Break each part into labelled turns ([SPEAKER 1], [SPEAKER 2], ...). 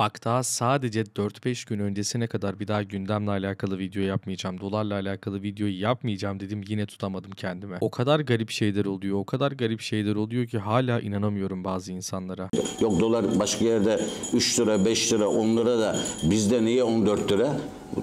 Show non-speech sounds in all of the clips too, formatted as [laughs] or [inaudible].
[SPEAKER 1] Bak daha sadece 4-5 gün öncesine kadar bir daha gündemle alakalı video yapmayacağım. Dolarla alakalı videoyu yapmayacağım dedim yine tutamadım kendime. O kadar garip şeyler oluyor. O kadar garip şeyler oluyor ki hala inanamıyorum bazı insanlara. Yok dolar başka yerde 3 lira 5 lira 10 lira da bizde niye 14 lira?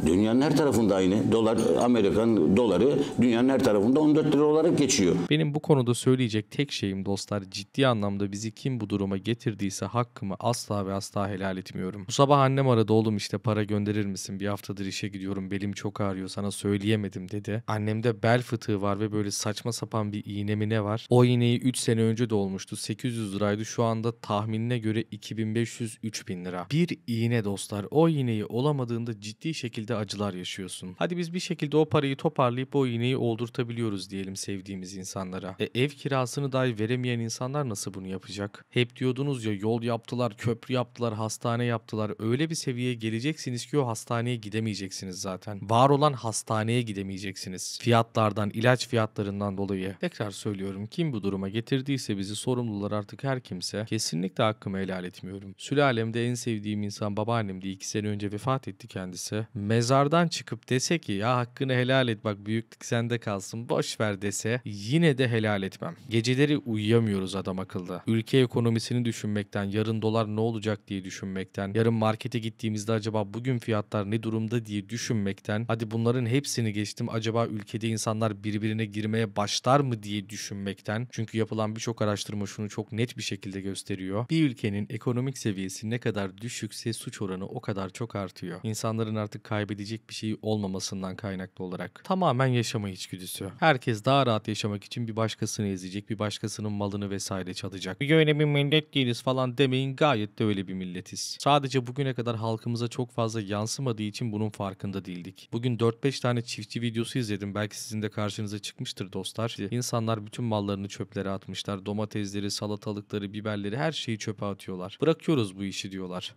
[SPEAKER 1] Dünyanın her tarafında aynı. Dolar, Amerikan doları dünyanın her tarafında 14 lira olarak geçiyor. Benim bu konuda söyleyecek tek şeyim dostlar ciddi anlamda bizi kim bu duruma getirdiyse hakkımı asla ve asla helal etmiyorum. Bu sabah annem aradı oğlum işte para gönderir misin? Bir haftadır işe gidiyorum belim çok ağrıyor sana söyleyemedim dedi. Annemde bel fıtığı var ve böyle saçma sapan bir iğnemine var? O iğneyi 3 sene önce de olmuştu. 800 liraydı şu anda tahminine göre 2500-3000 lira. Bir iğne dostlar o iğneyi olamadığında ciddi şekilde şekilde acılar yaşıyorsun. Hadi biz bir şekilde o parayı toparlayıp o iğneyi oldurtabiliyoruz diyelim sevdiğimiz insanlara. E ev kirasını dahi veremeyen insanlar nasıl bunu yapacak? Hep diyordunuz ya yol yaptılar, köprü yaptılar, hastane yaptılar. Öyle bir seviyeye geleceksiniz ki o hastaneye gidemeyeceksiniz zaten. Var olan hastaneye gidemeyeceksiniz. Fiyatlardan, ilaç fiyatlarından dolayı. Tekrar söylüyorum kim bu duruma getirdiyse bizi sorumlular artık her kimse kesinlikle hakkımı helal etmiyorum. Sülalemde en sevdiğim insan babaannemdi. İki sene önce vefat etti kendisi mezardan çıkıp dese ki ya hakkını helal et bak büyüklük sende kalsın boş ver dese yine de helal etmem. Geceleri uyuyamıyoruz adam akılda. Ülke ekonomisini düşünmekten, yarın dolar ne olacak diye düşünmekten, yarın markete gittiğimizde acaba bugün fiyatlar ne durumda diye düşünmekten, hadi bunların hepsini geçtim acaba ülkede insanlar birbirine girmeye başlar mı diye düşünmekten. Çünkü yapılan birçok araştırma şunu çok net bir şekilde gösteriyor. Bir ülkenin ekonomik seviyesi ne kadar düşükse suç oranı o kadar çok artıyor. İnsanların artık kaybedecek bir şey olmamasından kaynaklı olarak. Tamamen yaşama içgüdüsü. Herkes daha rahat yaşamak için bir başkasını ezecek, bir başkasının malını vesaire çalacak. Bir öyle bir millet değiliz falan demeyin gayet de öyle bir milletiz. Sadece bugüne kadar halkımıza çok fazla yansımadığı için bunun farkında değildik. Bugün 4-5 tane çiftçi videosu izledim. Belki sizin de karşınıza çıkmıştır dostlar. İnsanlar bütün mallarını çöplere atmışlar. Domatesleri, salatalıkları, biberleri her şeyi çöpe atıyorlar. Bırakıyoruz bu işi diyorlar.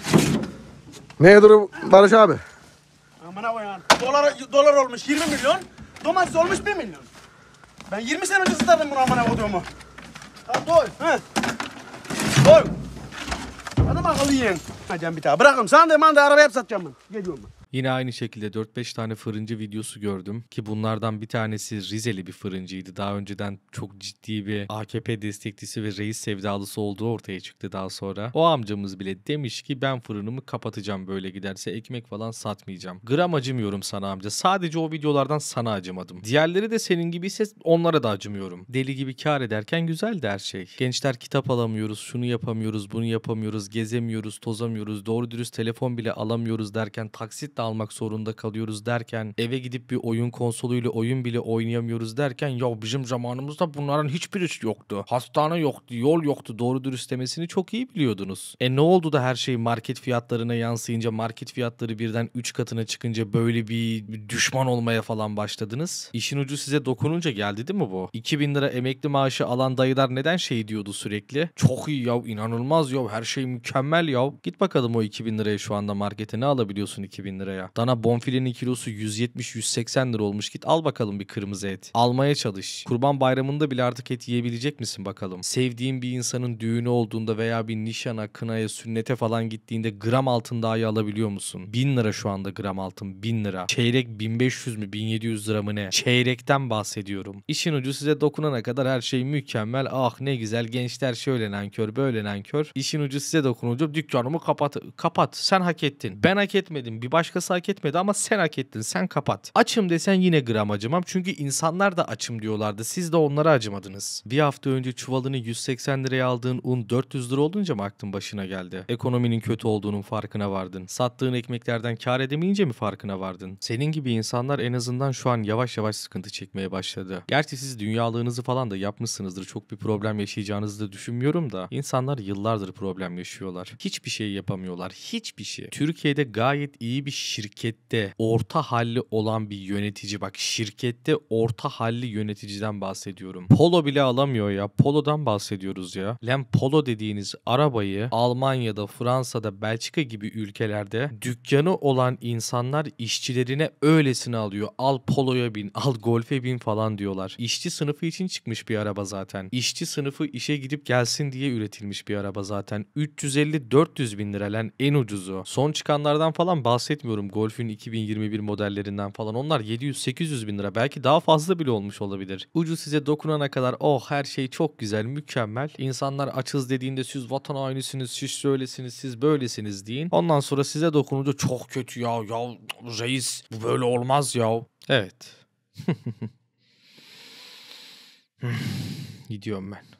[SPEAKER 1] Ne durum Barış abi? Amına koyayım. Dolar, dolar olmuş 20 milyon. Domates olmuş 1 milyon. Ben 20 sene önce satardım bunu amına koyduğumu. Tamam doy. He. Doy. Adam akıllı yiyen. Hacım bir tane. Bırakın. Sandığı mandığı arabaya hep satacağım ben. Geliyorum ben. Yine aynı şekilde 4-5 tane fırıncı videosu gördüm ki bunlardan bir tanesi Rizeli bir fırıncıydı. Daha önceden çok ciddi bir AKP destekçisi ve reis sevdalısı olduğu ortaya çıktı daha sonra. O amcamız bile demiş ki ben fırınımı kapatacağım böyle giderse ekmek falan satmayacağım. Gram acımıyorum sana amca. Sadece o videolardan sana acımadım. Diğerleri de senin gibi ise onlara da acımıyorum. Deli gibi kar ederken güzel her şey. Gençler kitap alamıyoruz, şunu yapamıyoruz, bunu yapamıyoruz, gezemiyoruz, tozamıyoruz, doğru dürüst telefon bile alamıyoruz derken taksit de almak zorunda kalıyoruz derken eve gidip bir oyun konsoluyla oyun bile oynayamıyoruz derken ya bizim zamanımızda bunların hiçbiri yoktu. Hastane yoktu, yol yoktu doğru dürüst demesini çok iyi biliyordunuz. E ne oldu da her şey market fiyatlarına yansıyınca market fiyatları birden 3 katına çıkınca böyle bir düşman olmaya falan başladınız? İşin ucu size dokununca geldi değil mi bu? 2000 lira emekli maaşı alan dayılar neden şey diyordu sürekli? Çok iyi ya inanılmaz ya her şey mükemmel ya. Git bakalım o 2000 liraya şu anda markete ne alabiliyorsun 2000 lira? liraya. Dana bonfilenin kilosu 170-180 lira olmuş. Git al bakalım bir kırmızı et. Almaya çalış. Kurban bayramında bile artık et yiyebilecek misin bakalım? Sevdiğin bir insanın düğünü olduğunda veya bir nişana, kınaya, sünnete falan gittiğinde gram altın dahi alabiliyor musun? 1000 lira şu anda gram altın. 1000 lira. Çeyrek 1500 mü 1700 lira mı ne? Çeyrekten bahsediyorum. İşin ucu size dokunana kadar her şey mükemmel. Ah ne güzel gençler şöyle nankör böyle nankör. İşin ucu size dokununca dükkanımı kapat. Kapat. Sen hak ettin. Ben hak etmedim. Bir başka başkası hak etmedi ama sen hak ettin sen kapat. Açım desen yine gram acımam çünkü insanlar da açım diyorlardı siz de onlara acımadınız. Bir hafta önce çuvalını 180 liraya aldığın un 400 lira olunca mı aklın başına geldi? Ekonominin kötü olduğunun farkına vardın. Sattığın ekmeklerden kar edemeyince mi farkına vardın? Senin gibi insanlar en azından şu an yavaş yavaş sıkıntı çekmeye başladı. Gerçi siz dünyalığınızı falan da yapmışsınızdır çok bir problem yaşayacağınızı da düşünmüyorum da insanlar yıllardır problem yaşıyorlar. Hiçbir şey yapamıyorlar. Hiçbir şey. Türkiye'de gayet iyi bir şirkette orta halli olan bir yönetici bak şirkette orta halli yöneticiden bahsediyorum. Polo bile alamıyor ya. Polo'dan bahsediyoruz ya. Lan Polo dediğiniz arabayı Almanya'da, Fransa'da, Belçika gibi ülkelerde dükkanı olan insanlar işçilerine öylesine alıyor. Al Polo'ya bin, al Golf'e bin falan diyorlar. İşçi sınıfı için çıkmış bir araba zaten. İşçi sınıfı işe gidip gelsin diye üretilmiş bir araba zaten. 350-400 bin lira lan en ucuzu. Son çıkanlardan falan bahsetmiyorum bahsetmiyorum. Golf'ün 2021 modellerinden falan onlar 700-800 bin lira belki daha fazla bile olmuş olabilir. Ucu size dokunana kadar oh her şey çok güzel mükemmel. İnsanlar açız dediğinde siz vatan aynısınız, siz şöylesiniz siz böylesiniz deyin. Ondan sonra size dokununca çok kötü ya ya reis bu böyle olmaz ya. Evet. [laughs] Gidiyorum ben.